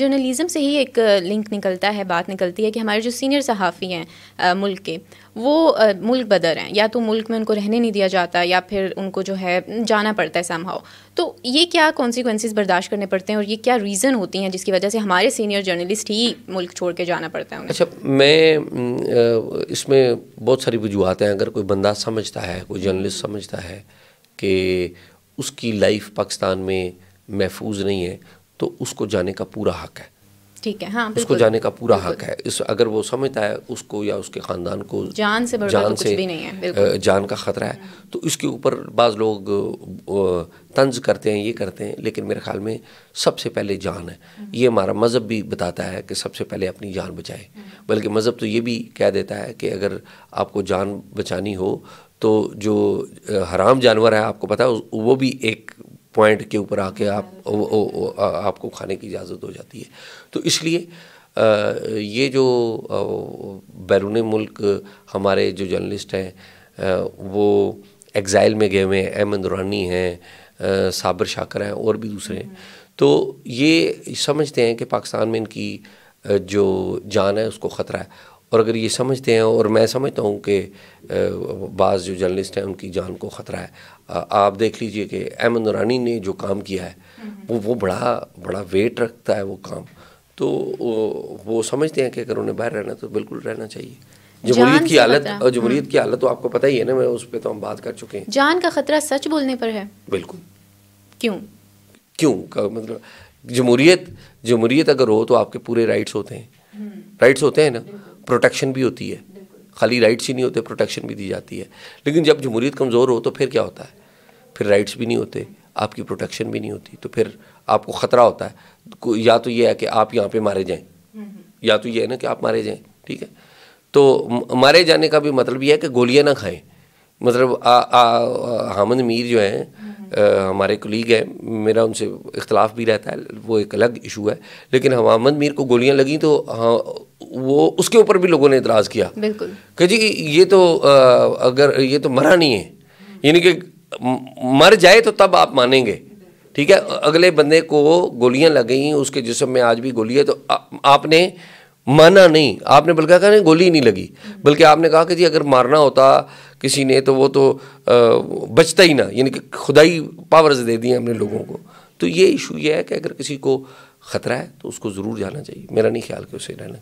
journalism से ही एक link निकलता है बात निकलती है कि हमारे जो सीनियर सहाफ़ी हैं मुल्क के वो आ, मुल्क बदर हैं या तो मुल्क में उनको रहने नहीं दिया जाता या फिर उनको जो है जाना पड़ता है समहाओ तो ये क्या कॉन्सिक्वेंस बर्दाश्त करने पड़ते हैं और ये क्या रीज़न होती हैं जिसकी वजह से हमारे सीनियर जर्नलिस्ट ही मुल्क छोड़ के जाना पड़ता है अच्छा मैं इसमें बहुत सारी वजूहत हैं अगर कोई बंदा समझता है कोई जर्नलिस्ट समझता है कि उसकी लाइफ पाकिस्तान में महफूज नहीं है तो उसको जाने का पूरा हक है ठीक है हाँ उसको जाने का पूरा हक है इस अगर वो समझता है उसको या उसके खानदान को जान से जान तो से भी नहीं है जान का खतरा है तो इसके ऊपर बाज़ लोग तंज करते हैं ये करते हैं लेकिन मेरे ख्याल में सबसे पहले जान है ये हमारा मज़हब भी बताता है कि सबसे पहले अपनी जान बचाएं बल्कि मज़हब तो ये भी कह देता है कि अगर आपको जान बचानी हो तो जो हराम जानवर है आपको पता है वो भी एक पॉइंट के ऊपर आके आप ओ, ओ, ओ, आपको खाने की इजाज़त हो जाती है तो इसलिए आ, ये जो बैरून मुल्क हमारे जो जर्नलिस्ट हैं वो एग्ज़ाइल में गए हुए हैं अहमद दुरानी हैं साबर शाकर हैं और भी दूसरे हैं तो ये समझते हैं कि पाकिस्तान में इनकी जो जान है उसको ख़तरा है और अगर ये समझते हैं और मैं समझता हूँ कि बाज़ जो जर्नलिस्ट हैं उनकी जान को ख़तरा है आप देख लीजिए कि एम रानी ने जो काम किया है वो वो बड़ा बड़ा वेट रखता है वो काम तो वो समझते हैं कि अगर उन्हें बाहर रहना तो बिल्कुल रहना चाहिए जमहूरीत की हालत जमहूरीत की हालत तो आपको पता ही है ना मैं उस पर तो हम बात कर चुके हैं जान का खतरा सच बोलने पर है बिल्कुल क्यों क्यों मतलब जमहूरीत जमहूरीत अगर हो तो आपके पूरे राइट्स होते हैं राइट्स होते हैं ना प्रोटेक्शन भी होती है खाली राइट्स ही नहीं होते प्रोटेक्शन भी दी जाती है लेकिन जब जमहूरीत कमज़ोर हो तो फिर क्या होता है फिर राइट्स भी नहीं होते आपकी प्रोटेक्शन भी नहीं होती तो फिर आपको ख़तरा होता है या तो ये है कि आप यहाँ पे मारे जाएं या तो ये है ना कि आप मारे जाएं ठीक है तो मारे जाने का भी मतलब ये है कि गोलियाँ ना खाएं मतलब हामद मीर जो हैं हमारे कुलीग हैं मेरा उनसे इख्तलाफ भी रहता है वो एक अलग इशू है लेकिन हम हामद मीर को गोलियाँ लगी तो हाँ वो उसके ऊपर भी लोगों ने इतराज़ किया बिल्कुल कि जी ये तो आ, अगर ये तो मरा नहीं है यानी कि मर जाए तो तब आप मानेंगे ठीक है अगले बंदे को गोलियां गई उसके जिसम में आज भी गोली है तो आ, आपने माना नहीं आपने बल्कि कहा नहीं गोली नहीं लगी बल्कि आपने कहा कि जी अगर मारना होता किसी ने तो वो तो आ, बचता ही ना यानी कि खुदाई पावर्स दे दी हमने लोगों को तो ये इशू ये है कि अगर किसी को ख़तरा है तो उसको ज़रूर जाना चाहिए मेरा नहीं ख्याल कि उसे रहना चाहिए